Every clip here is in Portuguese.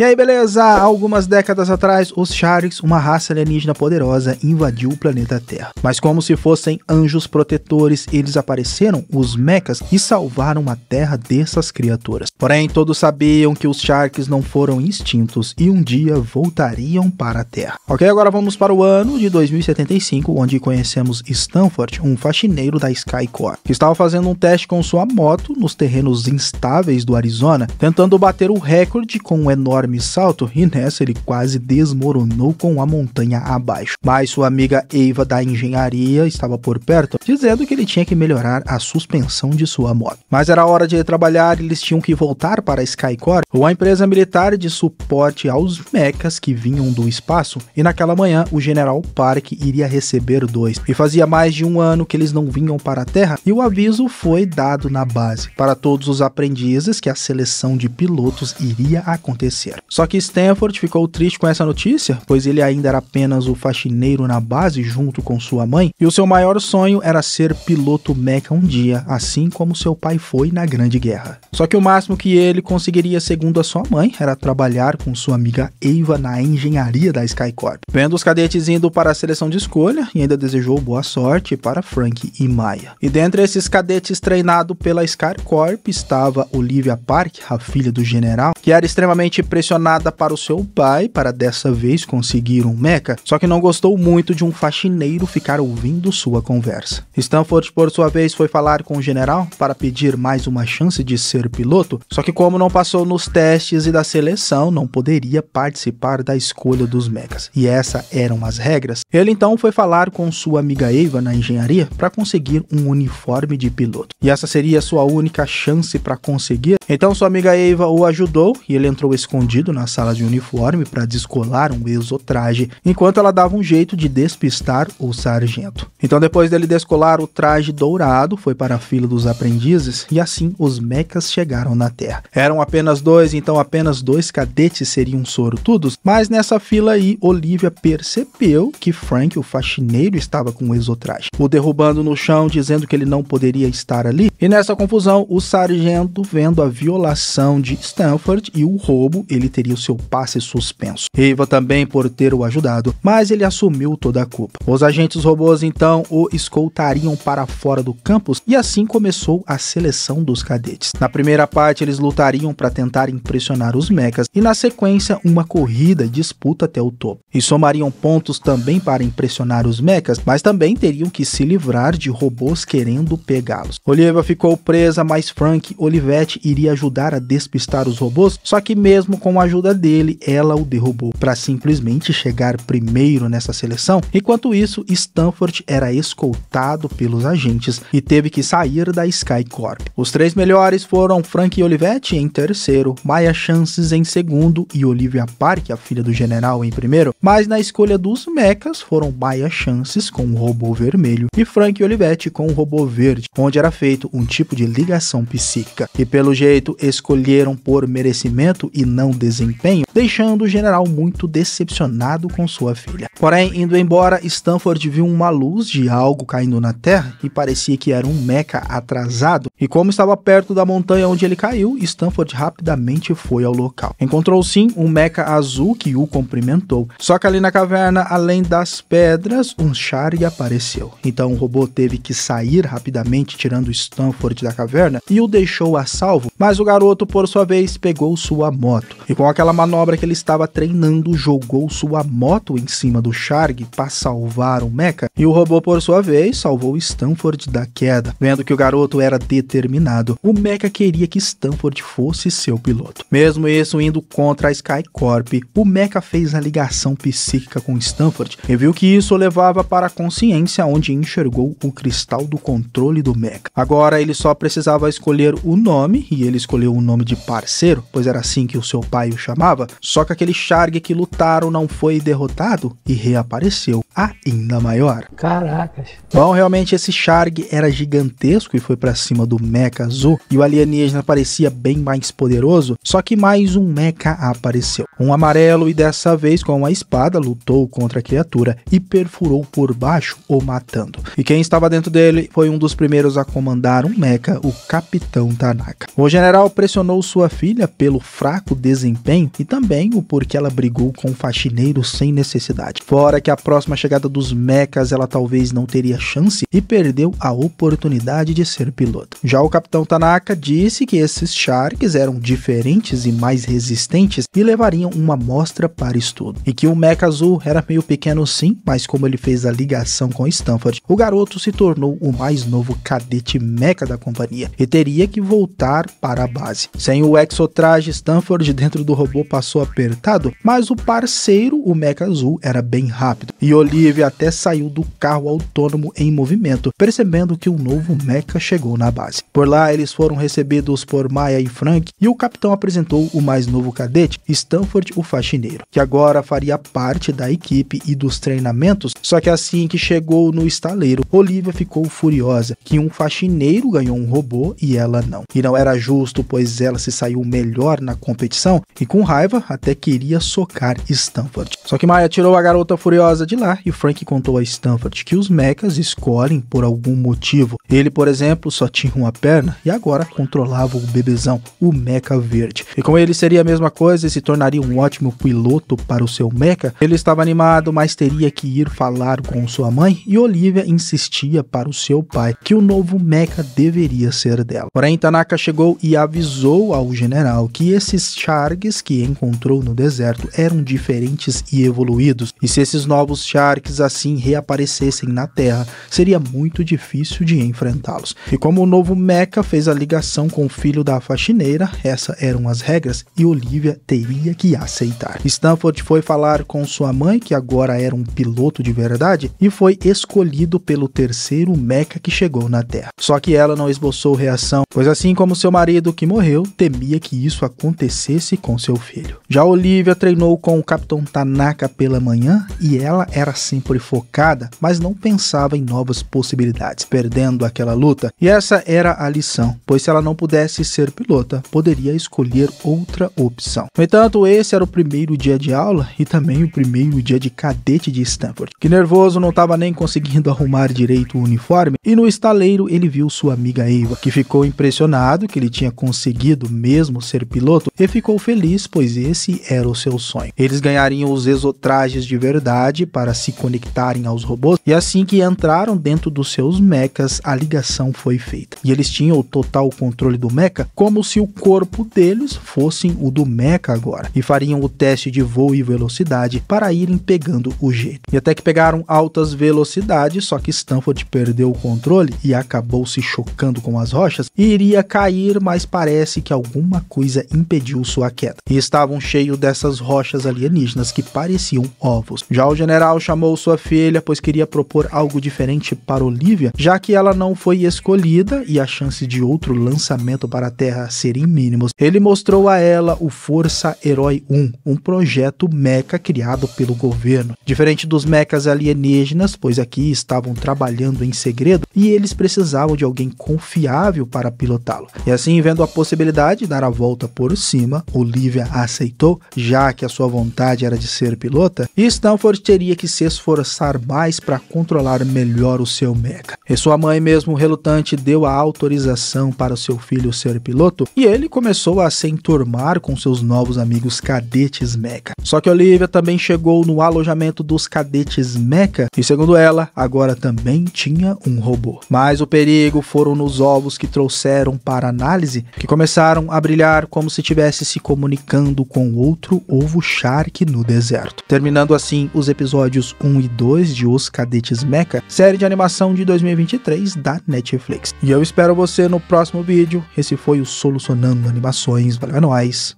E aí, beleza? Algumas décadas atrás, os Sharks, uma raça alienígena poderosa, invadiu o planeta Terra. Mas como se fossem anjos protetores, eles apareceram, os mechas, e salvaram a Terra dessas criaturas. Porém, todos sabiam que os Sharks não foram extintos e um dia voltariam para a Terra. Ok, agora vamos para o ano de 2075, onde conhecemos Stanford, um faxineiro da Skycore, que estava fazendo um teste com sua moto nos terrenos instáveis do Arizona, tentando bater o recorde com um enorme enorme salto e nessa ele quase desmoronou com a montanha abaixo. Mas sua amiga Eva da engenharia estava por perto, dizendo que ele tinha que melhorar a suspensão de sua moto. Mas era hora de trabalhar, eles tinham que voltar para Skycore, ou a empresa militar de suporte aos mechas que vinham do espaço, e naquela manhã o General Park iria receber dois. E fazia mais de um ano que eles não vinham para a Terra, e o aviso foi dado na base para todos os aprendizes que a seleção de pilotos iria acontecer. Só que Stanford ficou triste com essa notícia, pois ele ainda era apenas o faxineiro na base junto com sua mãe, e o seu maior sonho era ser piloto Mecha um dia, assim como seu pai foi na Grande Guerra. Só que o máximo que ele conseguiria, segundo a sua mãe, era trabalhar com sua amiga Eva na engenharia da Skycorp. Vendo os cadetes indo para a seleção de escolha, e ainda desejou boa sorte para Frank e Maya. E dentre esses cadetes treinados pela Skycorp estava Olivia Park, a filha do general, que era extremamente pre pressionada para o seu pai para dessa vez conseguir um meca, só que não gostou muito de um faxineiro ficar ouvindo sua conversa. Stanford, por sua vez, foi falar com o general para pedir mais uma chance de ser piloto, só que como não passou nos testes e da seleção, não poderia participar da escolha dos mecas. E essas eram as regras. Ele então foi falar com sua amiga Eva na engenharia para conseguir um uniforme de piloto. E essa seria sua única chance para conseguir. Então sua amiga Eva o ajudou e ele entrou escondido escondido na sala de uniforme para descolar um exotraje, enquanto ela dava um jeito de despistar o sargento. Então, depois dele descolar o traje dourado, foi para a fila dos aprendizes e assim os mechas chegaram na Terra. Eram apenas dois, então apenas dois cadetes seriam sortudos, mas nessa fila aí, Olivia percebeu que Frank, o faxineiro, estava com o exotraje, o derrubando no chão, dizendo que ele não poderia estar ali. E nessa confusão, o sargento, vendo a violação de Stanford e o roubo, ele ele teria o seu passe suspenso. Riva também por ter o ajudado, mas ele assumiu toda a culpa. Os agentes robôs então o escoltariam para fora do campus e assim começou a seleção dos cadetes. Na primeira parte eles lutariam para tentar impressionar os mechas e na sequência uma corrida e disputa até o topo. E somariam pontos também para impressionar os mechas, mas também teriam que se livrar de robôs querendo pegá-los. Oliva ficou presa, mas Frank Olivetti iria ajudar a despistar os robôs, só que mesmo com com a ajuda dele, ela o derrubou para simplesmente chegar primeiro nessa seleção. Enquanto isso, Stanford era escoltado pelos agentes e teve que sair da SkyCorp. Os três melhores foram Frank Olivetti em terceiro, Maya Chances em segundo e Olivia Park, a filha do general, em primeiro. Mas na escolha dos mechas foram Maya Chances com o robô vermelho e Frank Olivetti com o robô verde, onde era feito um tipo de ligação psíquica. E pelo jeito escolheram por merecimento e não desempenho, deixando o general muito decepcionado com sua filha. Porém, indo embora, Stanford viu uma luz de algo caindo na terra e parecia que era um meca atrasado. E como estava perto da montanha onde ele caiu, Stanford rapidamente foi ao local. Encontrou sim um meca azul que o cumprimentou. Só que ali na caverna, além das pedras, um Shari apareceu. Então o robô teve que sair rapidamente, tirando Stanford da caverna e o deixou a salvo. Mas o garoto, por sua vez, pegou sua moto. E com aquela manobra que ele estava treinando, jogou sua moto em cima do do Sharg para salvar o Mecha, e o robô, por sua vez, salvou Stanford da queda. Vendo que o garoto era determinado, o Mecha queria que Stanford fosse seu piloto. Mesmo isso indo contra a Skycorp, o Mecha fez a ligação psíquica com Stanford e viu que isso levava para a consciência onde enxergou o cristal do controle do Mecha. Agora ele só precisava escolher o nome, e ele escolheu o nome de parceiro, pois era assim que o seu pai o chamava, só que aquele Sharg que lutaram não foi derrotado e reapareceu, ainda maior. Caracas. Bom, realmente esse Sharg era gigantesco e foi para cima do Mecha Azul, e o alienígena parecia bem mais poderoso, só que mais um Mecha apareceu. Um amarelo e dessa vez com uma espada lutou contra a criatura e perfurou por baixo o matando. E quem estava dentro dele foi um dos primeiros a comandar um Mecha, o Capitão Tanaka. O general pressionou sua filha pelo fraco desempenho e também o porquê ela brigou com o faxineiro sem necessidade fora que a próxima chegada dos mechas ela talvez não teria chance e perdeu a oportunidade de ser piloto. Já o capitão Tanaka disse que esses Sharks eram diferentes e mais resistentes e levariam uma amostra para estudo. E que o mecha azul era meio pequeno sim, mas como ele fez a ligação com Stanford, o garoto se tornou o mais novo cadete mecha da companhia e teria que voltar para a base. Sem o exotraje Stanford dentro do robô passou apertado, mas o parceiro, o mecha azul, era bem rápido, e Olivia até saiu do carro autônomo em movimento, percebendo que um novo mecha chegou na base. Por lá, eles foram recebidos por Maya e Frank, e o capitão apresentou o mais novo cadete, Stanford o faxineiro, que agora faria parte da equipe e dos treinamentos, só que assim que chegou no estaleiro, Olivia ficou furiosa que um faxineiro ganhou um robô e ela não. E não era justo, pois ela se saiu melhor na competição e com raiva até queria socar Stanford. Só que Maya tirou a garota garota furiosa de lá e Frank contou a Stanford que os mechas escolhem por algum motivo. Ele, por exemplo, só tinha uma perna e agora controlava o bebezão, o mecha verde. E como ele seria a mesma coisa e se tornaria um ótimo piloto para o seu mecha, ele estava animado, mas teria que ir falar com sua mãe e Olivia insistia para o seu pai que o novo mecha deveria ser dela. Porém, Tanaka chegou e avisou ao general que esses charges que encontrou no deserto eram diferentes e evoluídos, e se esses novos Sharks assim reaparecessem na Terra, seria muito difícil de enfrentá-los. E como o novo Mecha fez a ligação com o filho da faxineira, essas eram as regras e Olivia teria que aceitar. Stanford foi falar com sua mãe, que agora era um piloto de verdade, e foi escolhido pelo terceiro Mecha que chegou na Terra. Só que ela não esboçou reação, pois assim como seu marido que morreu, temia que isso acontecesse com seu filho. Já Olivia treinou com o Capitão Tanaka pela manhã, e ela era sempre focada, mas não pensava em novas possibilidades, perdendo aquela luta. E essa era a lição, pois se ela não pudesse ser pilota, poderia escolher outra opção. No entanto, esse era o primeiro dia de aula e também o primeiro dia de cadete de Stanford, que nervoso não estava nem conseguindo arrumar direito o uniforme, e no estaleiro ele viu sua amiga Eva, que ficou impressionado que ele tinha conseguido mesmo ser piloto e ficou feliz, pois esse era o seu sonho. Eles ganhariam os exotrajes de verdade para se conectarem aos robôs, e assim que entraram dentro dos seus mechas, a ligação foi feita. E eles tinham o total controle do mecha, como se o corpo deles fossem o do mecha agora, e fariam o teste de voo e velocidade para irem pegando o jeito. E até que pegaram altas velocidades, só que Stanford perdeu o controle e acabou se chocando com as rochas, e iria cair, mas parece que alguma coisa impediu sua queda. E estavam cheios dessas rochas alienígenas que pareciam ovos. Já o general chamou sua filha, pois queria propor algo diferente para Olivia, já que ela não foi escolhida e a chance de outro lançamento para a Terra serem mínimos. Ele mostrou a ela o Força Herói 1, um projeto meca criado pelo governo. Diferente dos mecas alienígenas, pois aqui estavam trabalhando em segredo e eles precisavam de alguém confiável para pilotá-lo. E assim, vendo a possibilidade de dar a volta por cima, Olivia aceitou, já que a sua vontade era de ser pilota, e Stanford teria que se esforçar mais para controlar melhor o seu Mega. E sua mãe, mesmo relutante, deu a autorização para seu filho ser piloto e ele começou a se enturmar com seus novos amigos cadetes Mecha. Só que Olivia também chegou no alojamento dos cadetes Mecha e, segundo ela, agora também tinha um robô. Mas o perigo foram nos ovos que trouxeram para análise, que começaram a brilhar como se estivesse se comunicando com outro ovo Shark no deserto, terminando assim assim os episódios 1 e 2 de Os Cadetes Mecha, série de animação de 2023 da Netflix. E eu espero você no próximo vídeo. Esse foi o Solucionando Animações. Valeu, é nóis.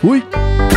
Fui!